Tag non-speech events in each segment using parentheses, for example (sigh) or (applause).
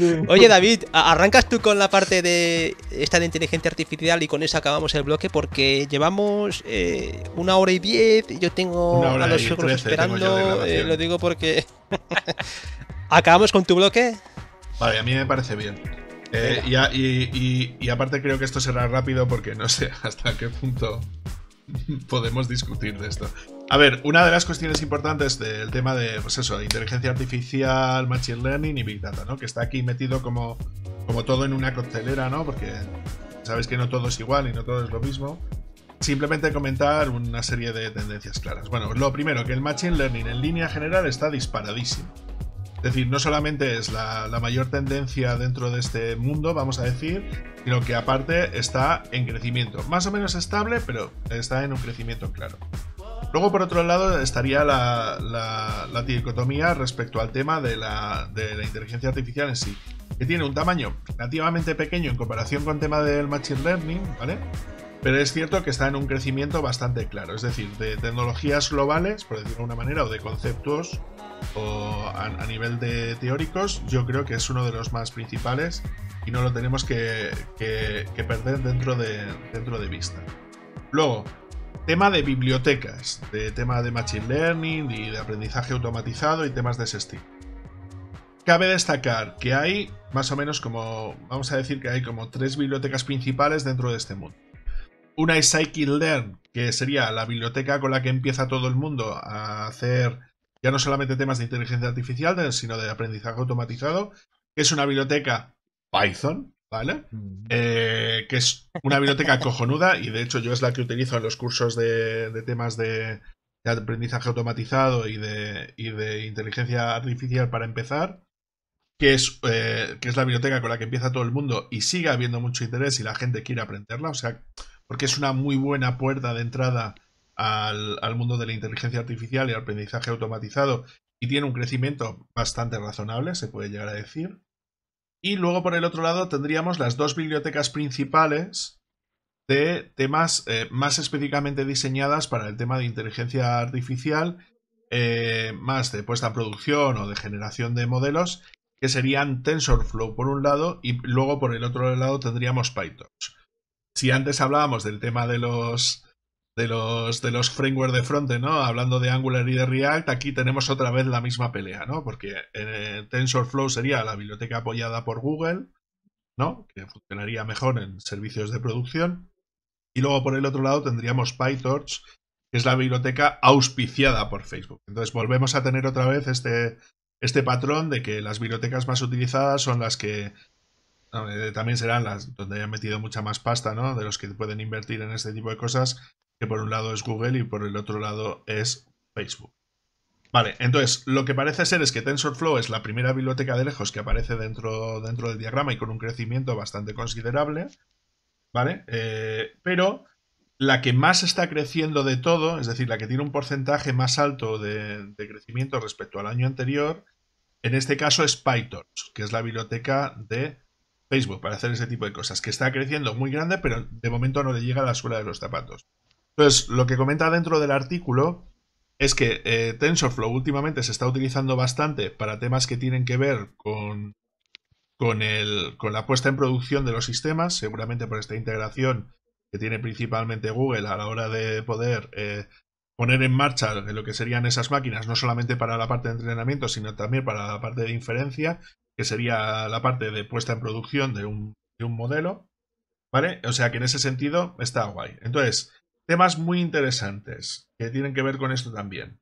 (laughs) Oye, David, arrancas tú con la parte de esta de inteligencia artificial y con eso acabamos el bloque porque llevamos eh, una hora y diez. Y yo tengo a los suegros esperando. Eh, lo digo porque. (laughs) ¿Acabamos con tu bloque? Vale, a mí me parece bien. Eh, y aparte, creo que esto será rápido porque no sé (laughs) hasta qué punto podemos discutir de esto. A ver, una de las cuestiones importantes del tema de, pues eso, inteligencia artificial, machine learning y big data, ¿no? Que está aquí metido como, como todo en una coctelera, ¿no? Porque sabes que no todo es igual y no todo es lo mismo. Simplemente comentar una serie de tendencias claras. Bueno, lo primero, que el machine learning en línea general está disparadísimo. Es decir, no solamente es la, la, mayor tendencia dentro de este mundo, vamos a decir, sino que aparte está en crecimiento. Más o menos estable, pero está en un crecimiento claro. Luego, por otro lado, estaría la, la, dicotomía respecto al tema de la, de la, inteligencia artificial en sí, que tiene un tamaño relativamente pequeño en comparación con el tema del Machine Learning, ¿vale? Pero es cierto que está en un crecimiento bastante claro, es decir, de tecnologías globales, por decirlo de alguna manera, o de conceptos o a, nivel de teóricos, yo creo que es uno de los más principales y no lo tenemos que, que, que perder dentro de, dentro de vista. Luego, tema de bibliotecas, de tema de Machine Learning y de aprendizaje automatizado y temas de ese estilo. Cabe destacar que hay más o menos como, vamos a decir que hay como tres bibliotecas principales dentro de este mundo. Una es Scikit-Learn, que sería la biblioteca con la que empieza todo el mundo a hacer ya no solamente temas de inteligencia artificial, sino de aprendizaje automatizado, que es una biblioteca Python, ¿vale? Eh, que es una biblioteca cojonuda y de hecho yo es la que utilizo en los cursos de, temas de, aprendizaje automatizado y de, de, inteligencia artificial para empezar, que es, eh, que es la biblioteca con la que empieza todo el mundo y sigue habiendo mucho interés y la gente quiere aprenderla, o sea, porque es una muy buena puerta de entrada al, al mundo de la inteligencia artificial y al aprendizaje automatizado y tiene un crecimiento bastante razonable, se puede llegar a decir. Y luego por el otro lado tendríamos las dos bibliotecas principales de temas eh, más específicamente diseñadas para el tema de inteligencia artificial, eh, más de puesta en producción o de generación de modelos, que serían TensorFlow por un lado y luego por el otro lado tendríamos PyTorch. Si antes hablábamos del tema de los de los, de los frameworks de fronte, ¿no? Hablando de Angular y de React, aquí tenemos otra vez la misma pelea, ¿no? Porque eh, TensorFlow sería la biblioteca apoyada por Google, ¿no? Que funcionaría mejor en servicios de producción. Y luego por el otro lado tendríamos PyTorch, que es la biblioteca auspiciada por Facebook. Entonces volvemos a tener otra vez este, este patrón de que las bibliotecas más utilizadas son las que eh, también serán las donde hayan metido mucha más pasta, ¿no? De los que pueden invertir en este tipo de cosas que por un lado es Google y por el otro lado es Facebook. Vale, entonces lo que parece ser es que TensorFlow es la primera biblioteca de lejos que aparece dentro, dentro del diagrama y con un crecimiento bastante considerable, ¿vale? Eh, pero la que más está creciendo de todo, es decir, la que tiene un porcentaje más alto de, de crecimiento respecto al año anterior, en este caso es PyTorch, que es la biblioteca de Facebook para hacer ese tipo de cosas, que está creciendo muy grande, pero de momento no le llega a la suela de los zapatos. Entonces, lo que comenta dentro del artículo es que eh, TensorFlow últimamente se está utilizando bastante para temas que tienen que ver con, la puesta en producción de los sistemas, seguramente por esta integración que tiene principalmente Google a la hora de poder eh, poner en marcha lo que serían esas máquinas, no solamente para la parte de entrenamiento, sino también para la parte de inferencia, que sería la parte de puesta en producción de un, de un modelo. ¿Vale? O sea que en ese sentido está guay. Entonces, temas muy interesantes que tienen que ver con esto también.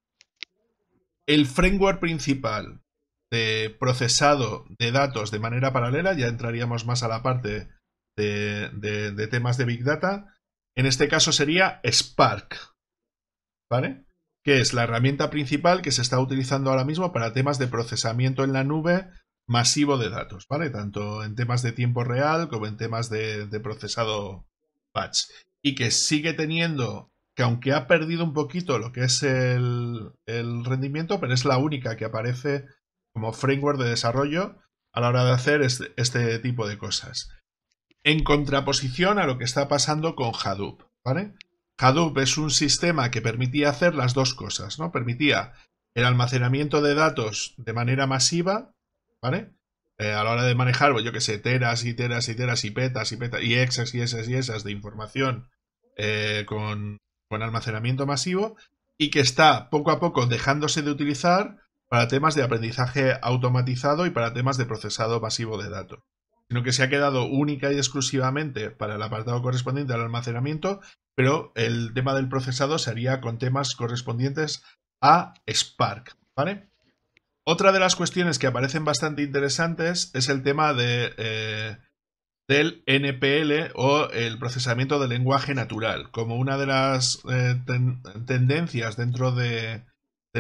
El framework principal de procesado de datos de manera paralela, ya entraríamos más a la parte de, temas de Big Data, en este caso sería Spark, ¿vale? Que es la herramienta principal que se está utilizando ahora mismo para temas de procesamiento en la nube masivo de datos, ¿vale? Tanto en temas de tiempo real como en temas de, de procesado batch y que sigue teniendo, que aunque ha perdido un poquito lo que es el, rendimiento, pero es la única que aparece como framework de desarrollo a la hora de hacer este, este, tipo de cosas. En contraposición a lo que está pasando con Hadoop, ¿vale? Hadoop es un sistema que permitía hacer las dos cosas, ¿no? Permitía el almacenamiento de datos de manera masiva, ¿vale? Eh, a la hora de manejar, pues, yo que sé, teras y teras y teras y petas y petas y exas y esas y esas de información eh, con, almacenamiento masivo y que está poco a poco dejándose de utilizar para temas de aprendizaje automatizado y para temas de procesado masivo de datos, sino que se ha quedado única y exclusivamente para el apartado correspondiente al almacenamiento, pero el tema del procesado se haría con temas correspondientes a Spark, ¿vale? Otra de las cuestiones que aparecen bastante interesantes es el tema de eh, del NPL o el procesamiento del lenguaje natural, como una de las eh, tendencias dentro del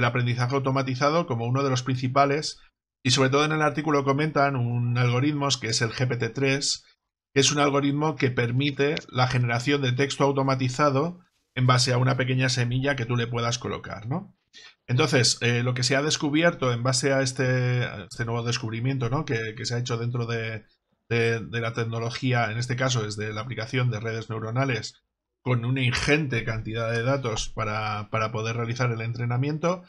aprendizaje automatizado, como uno de los principales. Y sobre todo en el artículo comentan un algoritmo que es el GPT-3, que es un algoritmo que permite la generación de texto automatizado en base a una pequeña semilla que tú le puedas colocar, ¿no? Entonces, eh, lo que se ha descubierto en base a este, este nuevo descubrimiento ¿no? que se ha hecho dentro de, de, la tecnología, en este caso es de la aplicación de redes neuronales, con una ingente cantidad de datos para, poder realizar el entrenamiento,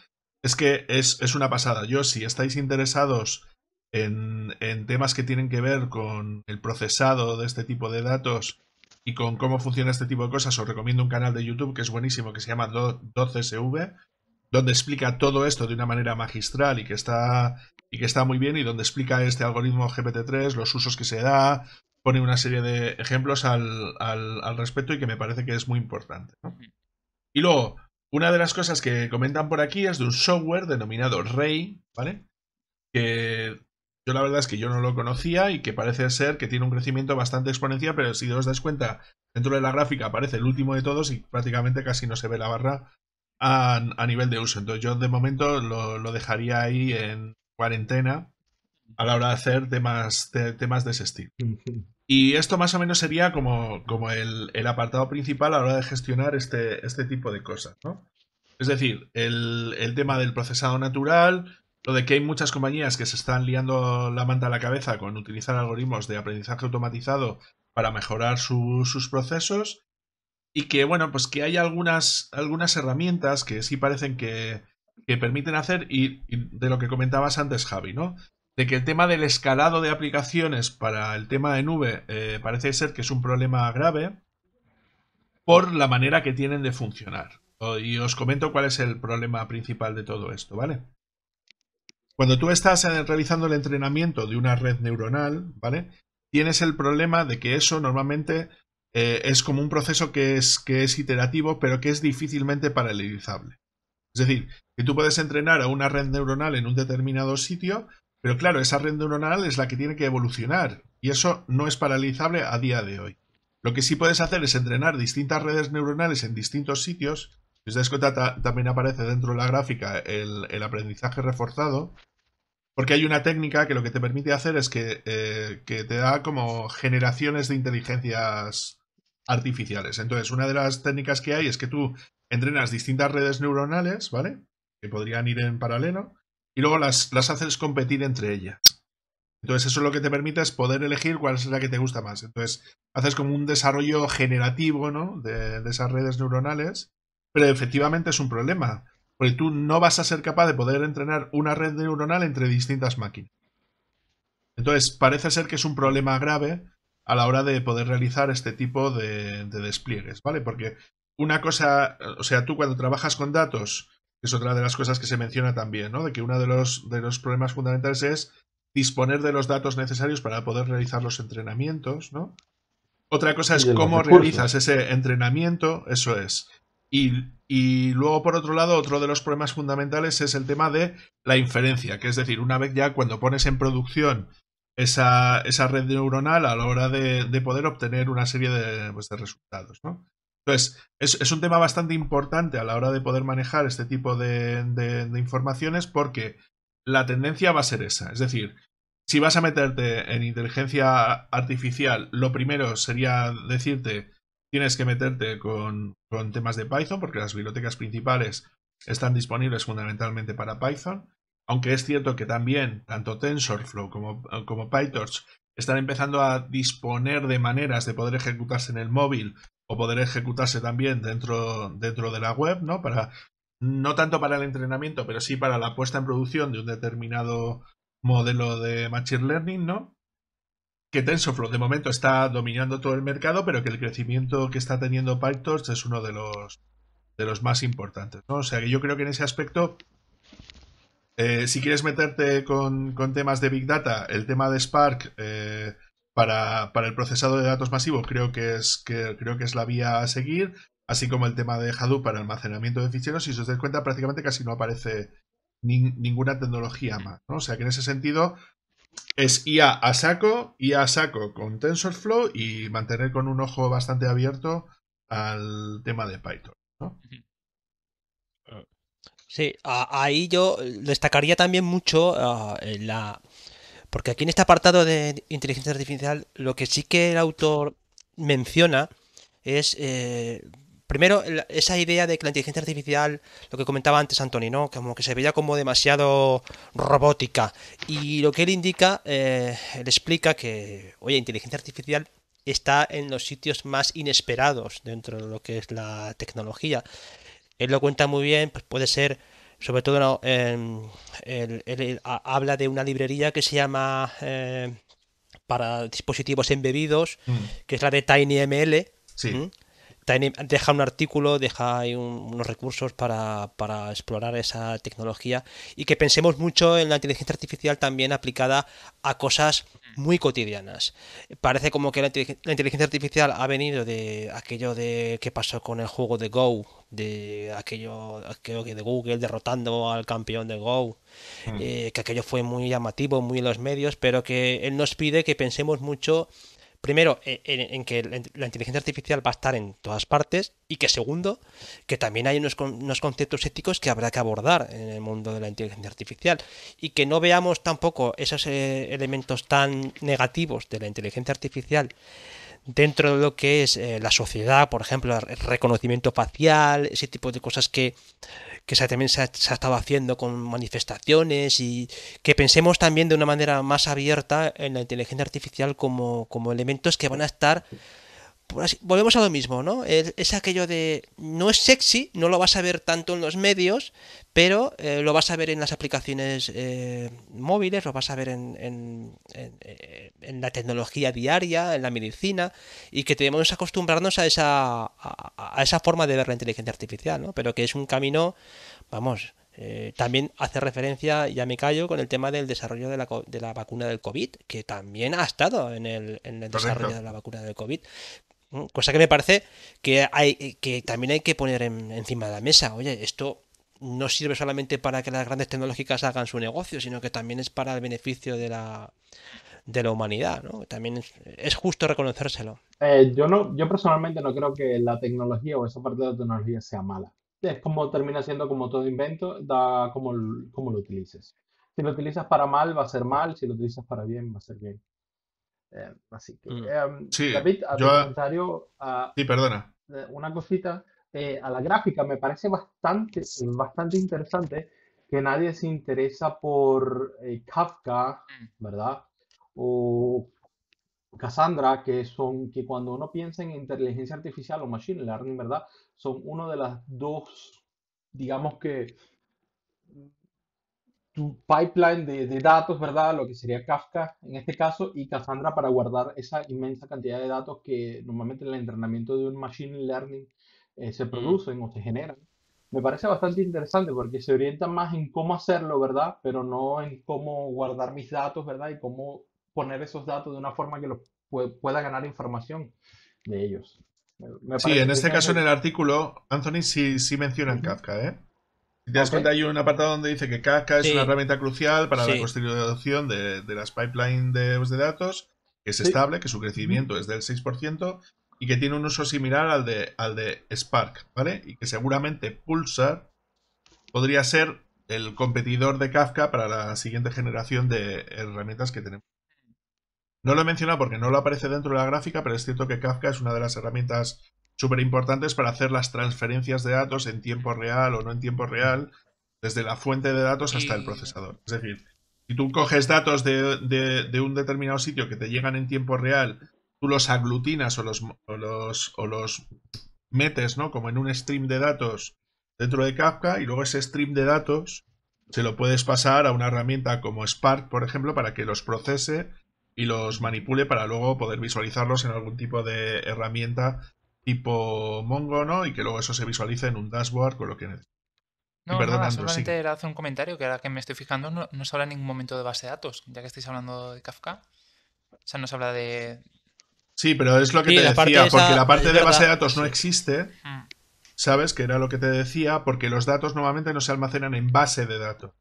es que es, una pasada. Yo, si estáis interesados en, en, temas que tienen que ver con el procesado de este tipo de datos y con cómo funciona este tipo de cosas, os recomiendo un canal de YouTube que es buenísimo, que se llama 12SV, donde explica todo esto de una manera magistral y que está y que está muy bien y donde explica este algoritmo GPT-3, los usos que se da, pone una serie de ejemplos al, respecto y que me parece que es muy importante. Y luego, una de las cosas que comentan por aquí es de un software denominado Ray, ¿vale? Que yo la verdad es que yo no lo conocía y que parece ser que tiene un crecimiento bastante exponencial, pero si os das cuenta, dentro de la gráfica aparece el último de todos y prácticamente casi no se ve la barra a, nivel de uso. Entonces yo de momento lo dejaría ahí en, cuarentena a la hora de hacer temas de, temas de ese estilo. Y esto más o menos sería como, como el, apartado principal a la hora de gestionar este, este tipo de cosas, ¿no? Es decir, el, tema del procesado natural, lo de que hay muchas compañías que se están liando la manta a la cabeza con utilizar algoritmos de aprendizaje automatizado para mejorar sus procesos y que, bueno, pues que hay algunas, algunas herramientas que sí parecen que, que permiten hacer y, de lo que comentabas antes, Javi, ¿no? De que el tema del escalado de aplicaciones para el tema de nube eh, parece ser que es un problema grave por la manera que tienen de funcionar. Y os comento cuál es el problema principal de todo esto, ¿vale? Cuando tú estás eh, realizando el entrenamiento de una red neuronal, ¿vale? Tienes el problema de que eso normalmente eh, es como un proceso que es, que es iterativo, pero que es difícilmente paralelizable. Es decir, tú puedes entrenar a una red neuronal en un determinado sitio, pero claro, esa red neuronal es la que tiene que evolucionar y eso no es paralizable a día de hoy. Lo que sí puedes hacer es entrenar distintas redes neuronales en distintos sitios. Si os también aparece dentro de la gráfica el, aprendizaje reforzado, porque hay una técnica que lo que te permite hacer es eh, que te da como generaciones de inteligencias artificiales. Entonces, una de las técnicas que hay es que tú entrenas distintas redes neuronales, ¿vale? que podrían ir en paralelo, y luego las, haces competir entre ellas. Entonces eso es lo que te permite es poder elegir cuál es la que te gusta más. Entonces haces como un desarrollo generativo ¿no? de, esas redes neuronales, pero efectivamente es un problema, porque tú no vas a ser capaz de poder entrenar una red neuronal entre distintas máquinas. Entonces parece ser que es un problema grave a la hora de poder realizar este tipo de, de despliegues, ¿vale? Porque una cosa, o sea, tú cuando trabajas con datos es otra de las cosas que se menciona también, ¿no? De que uno de los, de los problemas fundamentales es disponer de los datos necesarios para poder realizar los entrenamientos, ¿no? Otra cosa es cómo realizas ese entrenamiento, eso es. Y, luego, por otro lado, otro de los problemas fundamentales es el tema de la inferencia, que es decir, una vez ya cuando pones en producción esa, red neuronal a la hora de, poder obtener una serie de, pues, de resultados, ¿no? Entonces, es, un tema bastante importante a la hora de poder manejar este tipo de, informaciones porque la tendencia va a ser esa. Es decir, si vas a meterte en inteligencia artificial, lo primero sería decirte, tienes que meterte con, temas de Python porque las bibliotecas principales están disponibles fundamentalmente para Python. Aunque es cierto que también tanto TensorFlow como PyTorch están empezando a disponer de maneras de poder ejecutarse en el móvil o poder ejecutarse también dentro, dentro de la web, ¿no? Para, no tanto para el entrenamiento, pero sí para la puesta en producción de un determinado modelo de Machine Learning, ¿no? Que TensorFlow de momento está dominando todo el mercado, pero que el crecimiento que está teniendo PyTorch es uno de los, de los más importantes, O sea que yo creo que en ese aspecto eh, si quieres meterte con, temas de Big Data, el tema de Spark, eh, para, el procesado de datos masivos, creo que, es, que, creo que es la vía a seguir, así como el tema de Hadoop para almacenamiento de ficheros. Y si os dais cuenta, prácticamente casi no aparece ninguna tecnología mm. más. ¿no? O sea que en ese sentido es IA a saco, IA a saco con TensorFlow y mantener con un ojo bastante abierto al tema de Python. Sí, ahí yo destacaría también mucho ah, la porque aquí en este apartado de inteligencia artificial, lo que sí que el autor menciona es, eh, primero, esa idea de que la inteligencia artificial, lo que comentaba antes Anthony, ¿no? Como que se veía como demasiado robótica. Y lo que él indica, eh, él explica que, oye, inteligencia artificial está en los sitios más inesperados dentro de lo que es la tecnología. Él lo cuenta muy bien, pues puede ser sobre todo em, habla de una librería que se llama eh, para dispositivos embebidos, mm. que es la de TinyML. deja un artículo, deja unos recursos para, para, explorar esa tecnología y que pensemos mucho en la inteligencia artificial también aplicada a cosas muy cotidianas. Parece como que la, inteligencia artificial ha venido de aquello de que pasó con el juego de Go, de aquello, que de Google derrotando al campeón de Go, hmm. eh, que aquello fue muy llamativo, muy en los medios, pero que él nos pide que pensemos mucho primero, e, e, en, que la inteligencia artificial va a estar en todas partes y que segundo, que también hay unos, conceptos éticos que habrá que abordar en el mundo de la inteligencia artificial y que no veamos tampoco esos eh, elementos tan negativos de la inteligencia artificial dentro de lo que es eh, la sociedad, por ejemplo, el reconocimiento facial, ese tipo de cosas que, que se, también se ha, estado haciendo con manifestaciones y que pensemos también de una manera más abierta en la inteligencia artificial como, como elementos que van a estar volvemos a lo mismo, ¿no? Es, aquello de. No es sexy, no lo vas a ver tanto en los medios, pero eh, lo vas a ver en las aplicaciones eh, móviles, lo vas a ver eh, en, la tecnología diaria, en la medicina, y que tenemos que acostumbrarnos a esa, a, esa forma de ver la inteligencia artificial, ¿no? Pero que es un camino, vamos. también hace referencia, ya me callo, con el tema del desarrollo de la, vacuna del COVID, que también ha estado en el, en el desarrollo de la vacuna del COVID. Cosa que me parece que, hay, que también hay que poner encima de la mesa. Oye, esto no sirve solamente para que las grandes tecnológicas hagan su negocio, sino que también es para el beneficio de la, de la humanidad, También es, justo reconocérselo. Eh, yo no, yo personalmente no creo que la tecnología o esa parte de la tecnología sea mala. Es como termina siendo como todo invento, da como, como lo utilices. Si lo utilizas para mal, va a ser mal, si lo utilizas para bien, va a ser bien. Eh, así que, mm. em, David, a yo, comentario, sí, perdona. Eh, una cosita, eh, a la gráfica me parece bastante, bastante interesante que nadie se interesa por Kafka, mm. ¿verdad? O Cassandra, que son que cuando uno piensa en inteligencia artificial o machine learning, ¿verdad? Son uno de las dos, digamos que tu pipeline de, datos, ¿verdad? Lo que sería Kafka en este caso y Cassandra para guardar esa inmensa cantidad de datos que normalmente en el entrenamiento de un machine learning eh, se producen o se generan. Me parece bastante interesante porque se orienta más en cómo hacerlo, ¿verdad? Pero no en cómo guardar mis datos, ¿verdad? Y cómo poner esos datos de una forma que pueda ganar información de ellos. sí, en este caso, en el artículo, Anthony sí, sí mencionan Kafka, ¿eh? Si te das cuenta, hay un apartado donde dice que Kafka es una herramienta crucial para la construcción de, de las pipelines pues, de, datos, que es estable, que su crecimiento es del 6% y que tiene un uso similar al de, al de Spark, ¿vale? Y que seguramente Pulsar podría ser el competidor de Kafka para la siguiente generación de herramientas que tenemos. No lo he mencionado porque no lo aparece dentro de la gráfica, pero es cierto que Kafka es una de las herramientas súper importantes para hacer las transferencias de datos en tiempo real o no en tiempo real, desde la fuente de datos hasta el procesador. Es decir, si tú coges datos de, un determinado sitio que te llegan en tiempo real, tú los aglutinas o los, los, metes, ¿no? Como en un stream de datos dentro de Kafka y luego ese stream de datos se lo puedes pasar a una herramienta como Spark, por ejemplo, para que los procese y los manipule para luego poder visualizarlos en algún tipo de herramienta tipo Mongo, ¿no? Y que luego eso se visualice en un dashboard con lo que necesitas. No, nada, solamente era hacer un comentario que ahora que me estoy fijando no, no, se habla en ningún momento de base de datos, ya que estáis hablando de Kafka. O sea, no se habla de. Sí, pero es lo que te decía, porque la parte de base de datos no existe. Mm. ¿Sabes? Que era lo que te decía, porque los datos normalmente no se almacenan en base de datos,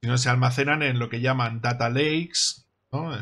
sino se almacenan en lo que llaman data lakes,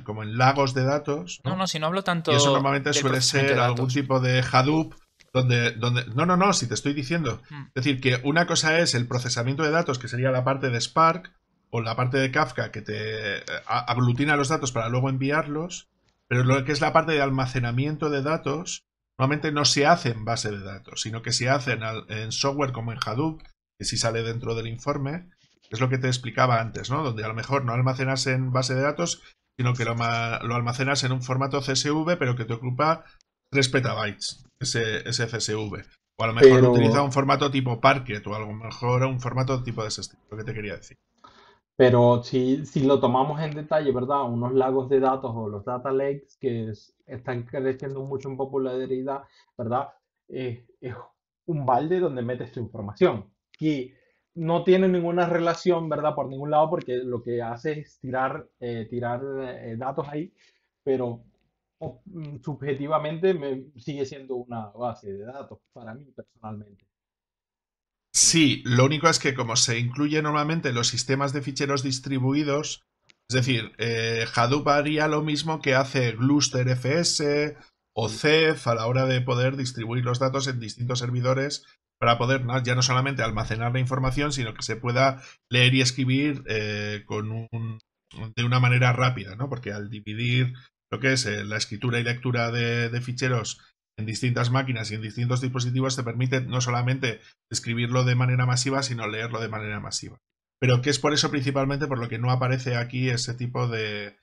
como en lagos de datos. No, no, si no hablo tanto. Y eso normalmente suele ser algún tipo de Hadoop. Donde, donde, no, no, no, si te estoy diciendo. Hmm. Es decir, que una cosa es el procesamiento de datos, que sería la parte de Spark, o la parte de Kafka, que te eh, aglutina los datos para luego enviarlos, pero lo que es la parte de almacenamiento de datos, normalmente no se hace en base de datos, sino que se hace en, software como en Hadoop, que si sale dentro del informe, es lo que te explicaba antes, ¿no? Donde a lo mejor no almacenas en base de datos, sino que lo, almacenas en un formato CSV, pero que te ocupa 3 petabytes, ese, CSV. O a lo mejor utiliza un formato tipo Parquet, o a lo mejor un formato tipo de ese lo que te quería decir. Pero si, lo tomamos en detalle, ¿verdad? Unos lagos de datos o los data lakes que están creciendo mucho en popularidad, ¿verdad? es un balde donde metes tu información. Y no tiene ninguna relación, ¿verdad? Por ningún lado, porque lo que hace es tirar, eh, tirar eh, datos ahí, pero mm, subjetivamente me sigue siendo una base de datos para mí personalmente. Sí, lo único es que como se incluye normalmente en los sistemas de ficheros distribuidos, es decir, eh, Hadoop haría lo mismo que hace GlusterFS... FS o CEF a la hora de poder distribuir los datos en distintos servidores para poder ya no solamente almacenar la información, sino que se pueda leer y escribir eh, con de una manera rápida, ¿no? Porque al dividir lo que es eh, la escritura y lectura de, ficheros en distintas máquinas y en distintos dispositivos te permite no solamente escribirlo de manera masiva, sino leerlo de manera masiva. Pero que es por eso principalmente por lo que no aparece aquí ese tipo de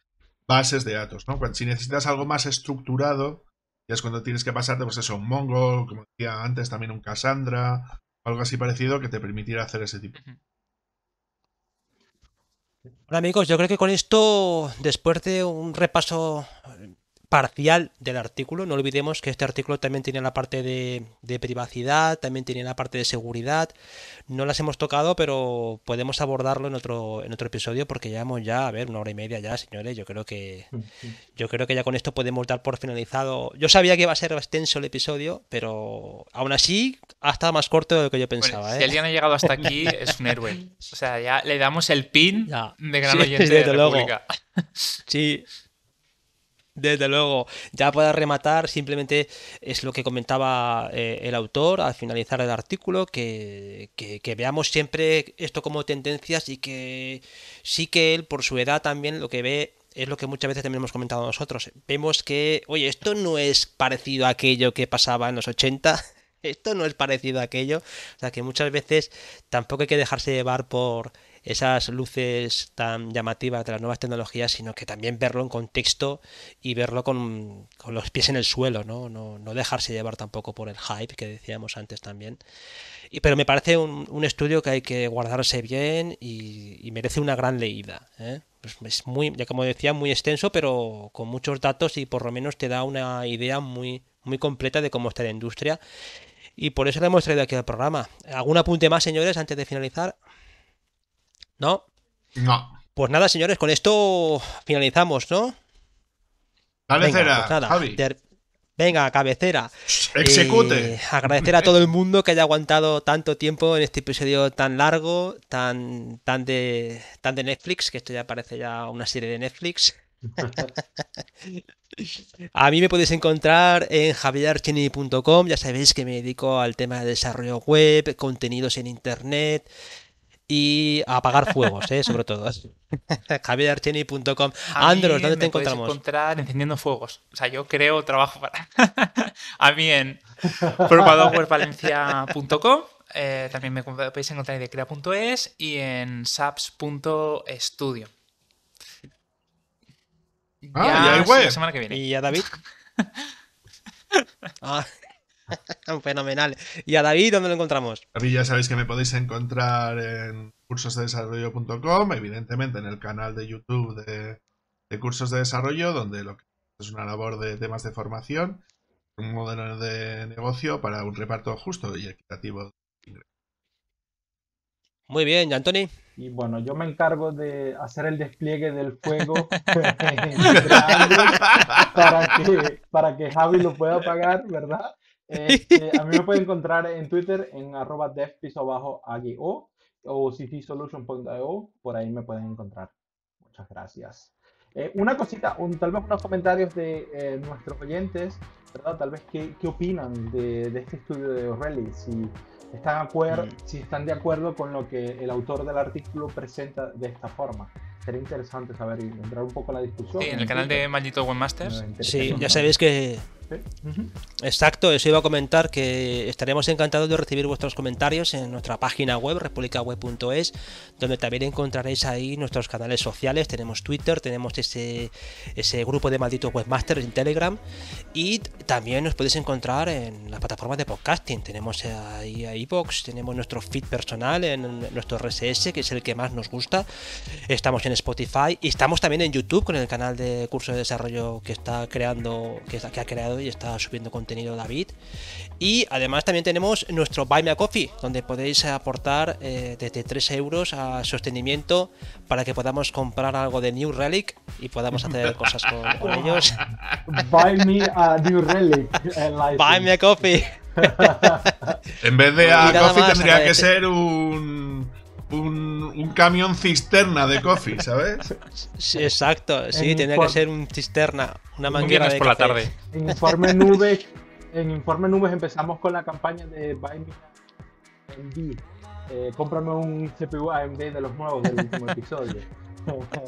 bases de datos, si necesitas algo más estructurado, ya es cuando tienes que pasarte, pues eso, un Mongol, como decía antes, también un Cassandra, algo así parecido que te permitiera hacer ese tipo. Hola amigos, yo creo que con esto, después de un repaso parcial del artículo. No olvidemos que este artículo también tiene la parte de, privacidad, también tiene la parte de seguridad. No las hemos tocado, pero podemos abordarlo en otro, en otro episodio porque ya hemos ya, a ver, una hora y media ya, señores. Yo creo que yo creo que ya con esto podemos dar por finalizado. Yo sabía que iba a ser extenso el episodio, pero aún así ha estado más corto de lo que yo pensaba. si ¿eh? Si ha llegado hasta aquí, es un héroe. (laughs) O sea, ya le damos el pin de gran oyente de, la República. Sí, desde luego, ya para rematar, simplemente es lo que comentaba eh, el autor al finalizar el artículo, que, que, que, veamos siempre esto como tendencias y que sí que él, por su edad también, lo que ve es lo que muchas veces también hemos comentado nosotros. Vemos que, oye, esto no es parecido a aquello que pasaba en los 80, (laughs) esto no es parecido a aquello, o sea que muchas veces tampoco hay que dejarse llevar por esas luces tan llamativas de las nuevas tecnologías, sino que también verlo en contexto y verlo con, los pies en el suelo, ¿no? dejarse llevar tampoco por el hype que decíamos antes también. Y, pero me parece un, estudio que hay que guardarse bien y, merece una gran leída. ¿eh? Pues es muy, ya como decía, muy extenso, pero con muchos datos y por lo menos te da una idea muy, muy completa de cómo está la industria y por eso le hemos traído aquí al programa. ¿Algún apunte más, señores, antes de finalizar? ¿No? No. Pues nada, señores, con esto finalizamos, ¿no? Cabecera. Venga, pues Javi. Venga, cabecera. Execute. Eh, agradecer a todo el mundo que haya aguantado tanto tiempo en este episodio tan largo, tan, tan, de, tan de Netflix, que esto ya parece ya una serie de Netflix. (laughs) a mí me podéis encontrar en javierarchini.com, ya sabéis que me dedico al tema de desarrollo web, contenidos en internet, y apagar fuegos, ¿eh? sobre todo. (laughs) javierarcheni.com. Andros, ¿dónde te encontramos? encontrar encendiendo fuegos. O sea, yo creo trabajo para. (laughs) a mí en propadowervalencia.com. Eh, también me podéis encontrar en idecrea.es y en saps.studio. Ah, ya, y a La semana que viene. ¿Y a David? ah. (laughs) (laughs) Fenomenal. ¿Y a David dónde lo encontramos? A ya sabéis que me podéis encontrar en cursosdesarrollo.com, evidentemente en el canal de YouTube de, Cursos de Desarrollo, donde lo que es una labor de temas de formación, un modelo de negocio para un reparto justo y equitativo. Muy bien, ya Anthony? Y bueno, yo me encargo de hacer el despliegue del fuego (laughs) (laughs) para, que, para que Javi lo pueda pagar, ¿verdad? Este, a mí me pueden (laughs) encontrar en Twitter en arroba dev piso abajo o ctsolution.io, por ahí me pueden encontrar. Muchas gracias. Eh, una cosita, tal vez unos comentarios de eh, nuestros oyentes, ¿verdad? Tal vez qué, opinan de, este estudio de O'Reilly, si están, mm. si están de acuerdo con lo que el autor del artículo presenta de esta forma. Sería interesante saber y entrar un poco en la discusión. Sí, en el canal de Maldito Webmasters. Sí, ya sabéis que Exacto, eso iba a comentar que estaremos encantados de recibir vuestros comentarios en nuestra página web, republicaweb.es, donde también encontraréis ahí nuestros canales sociales. Tenemos Twitter, tenemos ese, ese grupo de malditos webmasters en Telegram y también nos podéis encontrar en las plataformas de podcasting. Tenemos ahí a iBox, tenemos nuestro feed personal en nuestro RSS, que es el que más nos gusta. Estamos en Spotify y estamos también en YouTube con el canal de curso de desarrollo que está creando, que ha creado y está subiendo contenido David. Y además también tenemos nuestro Buy Me a Coffee, donde podéis aportar eh, desde 3 euros a sostenimiento para que podamos comprar algo de New Relic y podamos hacer (laughs) cosas con ellos. Buy Me a New Relic. (laughs) Eh, Buy Me a Coffee. (laughs) en vez de a Coffee tendría que ser un un, camión cisterna de coffee, ¿sabes? exacto, sí, tenía que ser un cisterna, una manguera de por la tarde. En Informe Nube en Informe empezamos con la campaña de Buy Me eh, cómprame un CPU AMD de los nuevos del último episodio. (laughs)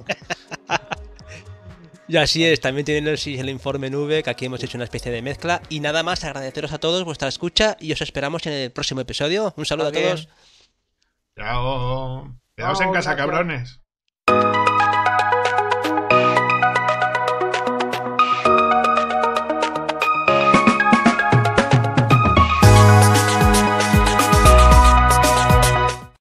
Y así es, también tienen el informe nube, que aquí hemos hecho una especie de mezcla. Y nada más, agradeceros a todos vuestra escucha y os esperamos en el próximo episodio. Un saludo a todos. Chao. Quedaos en casa, cabrones.